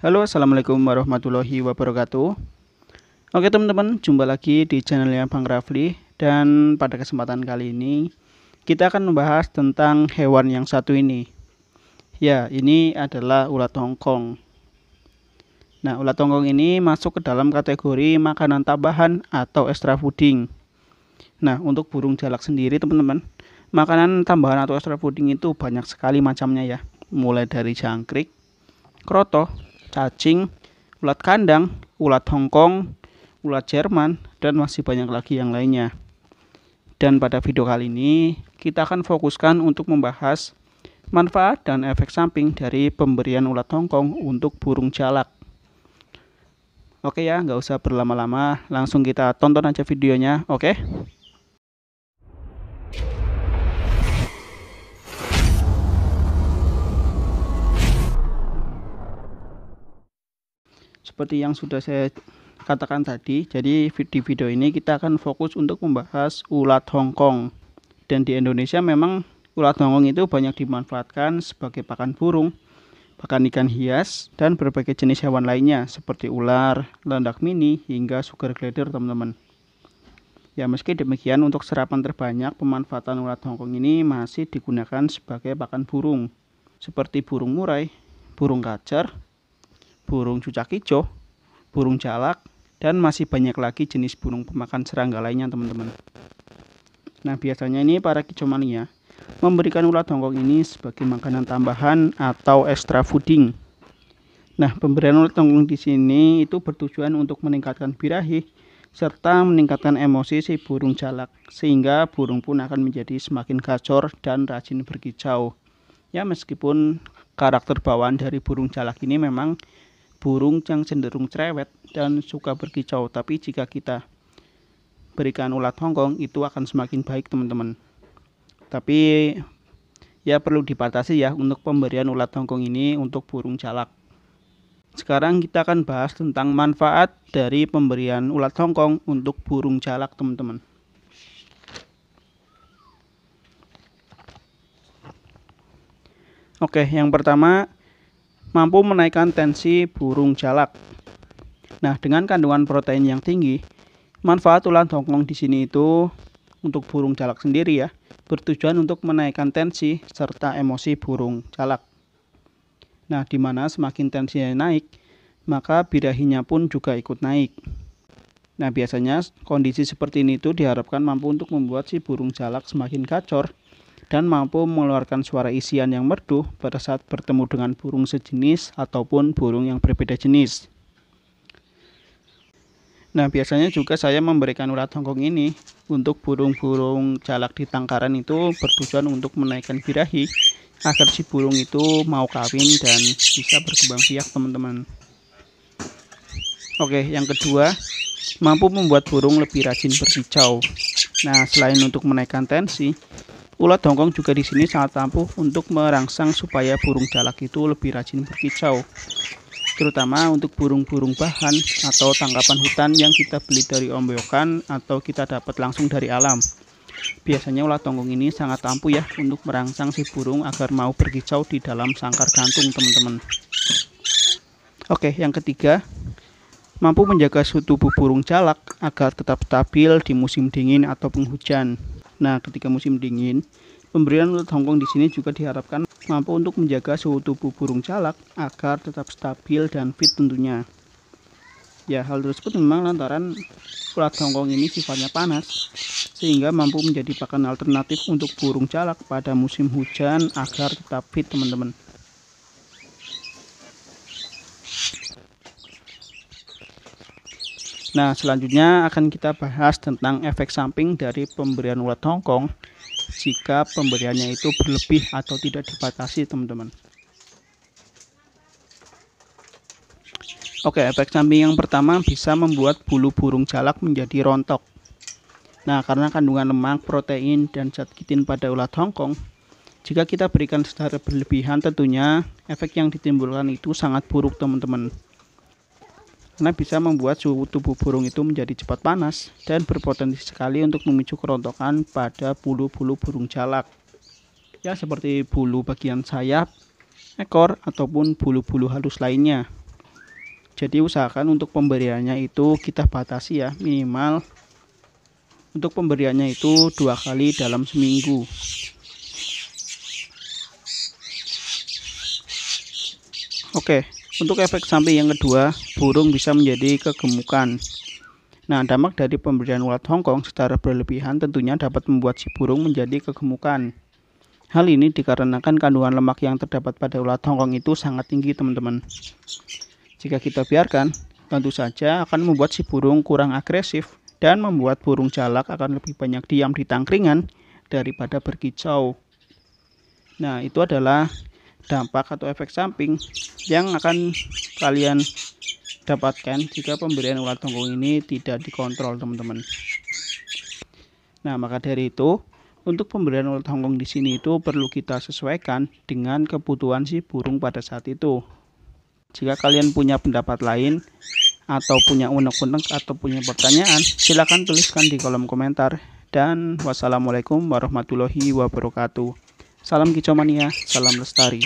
Halo assalamualaikum warahmatullahi wabarakatuh Oke teman-teman jumpa lagi di channelnya Bang Rafli Dan pada kesempatan kali ini kita akan membahas tentang hewan yang satu ini Ya ini adalah ulat hongkong Nah ulat hongkong ini masuk ke dalam kategori makanan tambahan atau extra fooding Nah untuk burung jalak sendiri teman-teman Makanan tambahan atau extra fooding itu banyak sekali macamnya ya Mulai dari jangkrik, kroto, cacing, ulat kandang, ulat Hongkong, ulat Jerman, dan masih banyak lagi yang lainnya. Dan pada video kali ini, kita akan fokuskan untuk membahas manfaat dan efek samping dari pemberian ulat Hongkong untuk burung jalak. Oke ya, nggak usah berlama-lama, langsung kita tonton aja videonya, oke? Okay? seperti yang sudah saya katakan tadi jadi di video ini kita akan fokus untuk membahas ulat Hongkong dan di Indonesia memang ulat Hongkong itu banyak dimanfaatkan sebagai pakan burung pakan ikan hias dan berbagai jenis hewan lainnya seperti ular, landak mini hingga sugar glider teman-teman ya meski demikian untuk serapan terbanyak pemanfaatan ulat Hongkong ini masih digunakan sebagai pakan burung seperti burung murai, burung kacer, burung cucak hijau, burung jalak, dan masih banyak lagi jenis burung pemakan serangga lainnya teman-teman. Nah biasanya ini para kicomania memberikan ulat tongkong ini sebagai makanan tambahan atau extra fooding. Nah, pemberian ulat tongkong di sini itu bertujuan untuk meningkatkan birahi serta meningkatkan emosi si burung jalak sehingga burung pun akan menjadi semakin gacor dan rajin berkicau. Ya, meskipun karakter bawaan dari burung jalak ini memang burung yang cenderung cerewet dan suka berkicau, tapi jika kita berikan ulat Hongkong itu akan semakin baik teman-teman. Tapi ya perlu dibatasi ya untuk pemberian ulat Hongkong ini untuk burung jalak. Sekarang kita akan bahas tentang manfaat dari pemberian ulat Hongkong untuk burung jalak teman-teman. Oke, yang pertama mampu menaikkan tensi burung jalak. Nah, dengan kandungan protein yang tinggi, manfaat tulang tongkong di sini itu untuk burung jalak sendiri ya, bertujuan untuk menaikkan tensi serta emosi burung jalak. Nah, di mana semakin tensinya naik, maka birahinya pun juga ikut naik. Nah, biasanya kondisi seperti ini itu diharapkan mampu untuk membuat si burung jalak semakin gacor dan mampu mengeluarkan suara isian yang merdu pada saat bertemu dengan burung sejenis ataupun burung yang berbeda jenis. Nah, biasanya juga saya memberikan ulat hongkong ini untuk burung-burung jalak di tangkaran itu bertujuan untuk menaikkan birahi agar si burung itu mau kawin dan bisa berkembang biak, teman-teman. Oke, yang kedua, mampu membuat burung lebih rajin berkicau. Nah, selain untuk menaikkan tensi, Ulat Dongkong juga di sini sangat ampuh untuk merangsang supaya burung jalak itu lebih rajin berkicau. Terutama untuk burung-burung bahan atau tangkapan hutan yang kita beli dari ombeokan atau kita dapat langsung dari alam. Biasanya ulat tongkong ini sangat ampuh ya untuk merangsang si burung agar mau berkicau di dalam sangkar gantung teman-teman. Oke, yang ketiga, mampu menjaga suhu tubuh burung jalak agar tetap stabil di musim dingin atau penghujan. Nah, ketika musim dingin, pemberian ulat Hongkong di sini juga diharapkan mampu untuk menjaga suhu tubuh burung calak agar tetap stabil dan fit tentunya. Ya, hal tersebut memang lantaran ulat Hongkong ini sifatnya panas, sehingga mampu menjadi pakan alternatif untuk burung calak pada musim hujan agar tetap fit teman-teman. Nah, selanjutnya akan kita bahas tentang efek samping dari pemberian ulat Hongkong jika pemberiannya itu berlebih atau tidak dibatasi, teman-teman. Oke, efek samping yang pertama bisa membuat bulu burung jalak menjadi rontok. Nah, karena kandungan lemak, protein, dan zat kitin pada ulat Hongkong, jika kita berikan secara berlebihan tentunya efek yang ditimbulkan itu sangat buruk, teman-teman karena bisa membuat suhu tubuh burung itu menjadi cepat panas dan berpotensi sekali untuk memicu kerontokan pada bulu-bulu burung jalak. Ya, seperti bulu bagian sayap, ekor, ataupun bulu-bulu halus lainnya. Jadi usahakan untuk pemberiannya itu kita batasi ya, minimal untuk pemberiannya itu dua kali dalam seminggu. Oke, untuk efek samping yang kedua, burung bisa menjadi kegemukan. Nah, dampak dari pemberian ulat Hongkong secara berlebihan tentunya dapat membuat si burung menjadi kegemukan. Hal ini dikarenakan kandungan lemak yang terdapat pada ulat Hongkong itu sangat tinggi, teman-teman. Jika kita biarkan, tentu saja akan membuat si burung kurang agresif dan membuat burung jalak akan lebih banyak diam di tangkringan daripada berkicau. Nah, itu adalah dampak atau efek samping yang akan kalian dapatkan jika pemberian ulat tongkong ini tidak dikontrol teman-teman. Nah maka dari itu untuk pemberian ulat tongkong di sini itu perlu kita sesuaikan dengan kebutuhan si burung pada saat itu. Jika kalian punya pendapat lain atau punya unek-unek atau punya pertanyaan silahkan tuliskan di kolom komentar dan wassalamualaikum warahmatullahi wabarakatuh. Salam kicau mania, salam lestari.